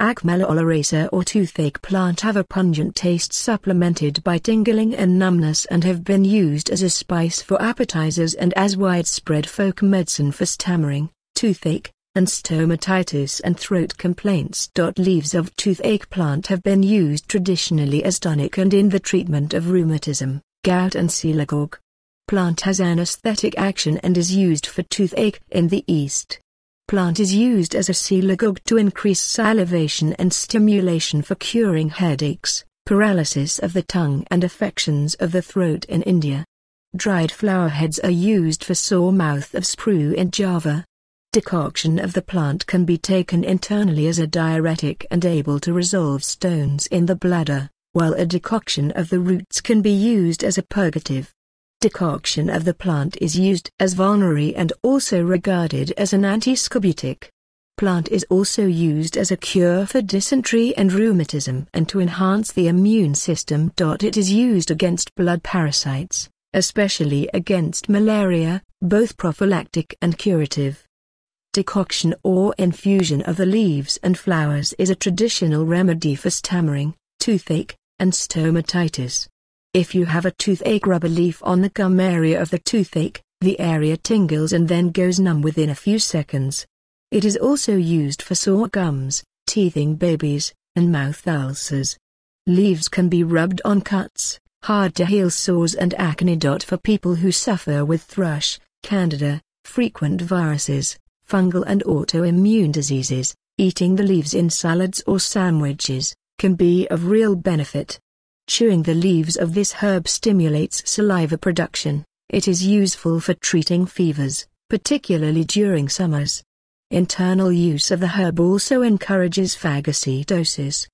Acmella oleracea or toothache plant have a pungent taste supplemented by tingling and numbness and have been used as a spice for appetizers and as widespread folk medicine for stammering, toothache, and stomatitis and throat complaints. Leaves of toothache plant have been used traditionally as tonic and in the treatment of rheumatism, gout and celiac. Plant has anesthetic action and is used for toothache in the East plant is used as a selagogue to increase salivation and stimulation for curing headaches, paralysis of the tongue and affections of the throat in India. Dried flower heads are used for sore mouth of sprue in Java. Decoction of the plant can be taken internally as a diuretic and able to resolve stones in the bladder, while a decoction of the roots can be used as a purgative. Decoction of the plant is used as vulnerary and also regarded as an antiscorbutic. Plant is also used as a cure for dysentery and rheumatism and to enhance the immune system. It is used against blood parasites, especially against malaria, both prophylactic and curative. Decoction or infusion of the leaves and flowers is a traditional remedy for stammering, toothache, and stomatitis. If you have a toothache rub a leaf on the gum area of the toothache, the area tingles and then goes numb within a few seconds. It is also used for sore gums, teething babies, and mouth ulcers. Leaves can be rubbed on cuts, hard-to-heal sores and acne. For people who suffer with thrush, candida, frequent viruses, fungal and autoimmune diseases, eating the leaves in salads or sandwiches, can be of real benefit. Chewing the leaves of this herb stimulates saliva production. It is useful for treating fevers, particularly during summers. Internal use of the herb also encourages phagocytosis.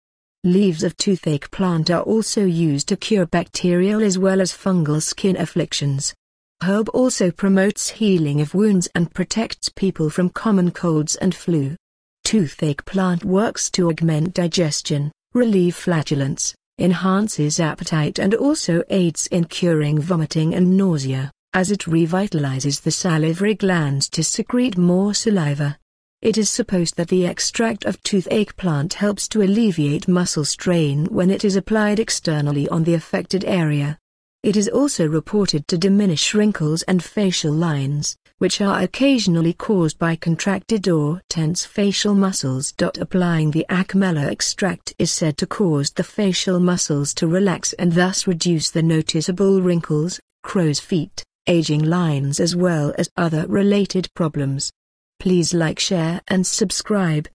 Leaves of toothache plant are also used to cure bacterial as well as fungal skin afflictions. Herb also promotes healing of wounds and protects people from common colds and flu. Toothache plant works to augment digestion, relieve flatulence, enhances appetite and also aids in curing vomiting and nausea, as it revitalizes the salivary glands to secrete more saliva. It is supposed that the extract of toothache plant helps to alleviate muscle strain when it is applied externally on the affected area. It is also reported to diminish wrinkles and facial lines, which are occasionally caused by contracted or tense facial muscles. Applying the Acamella extract is said to cause the facial muscles to relax and thus reduce the noticeable wrinkles, crow's feet, aging lines as well as other related problems. Please like share and subscribe.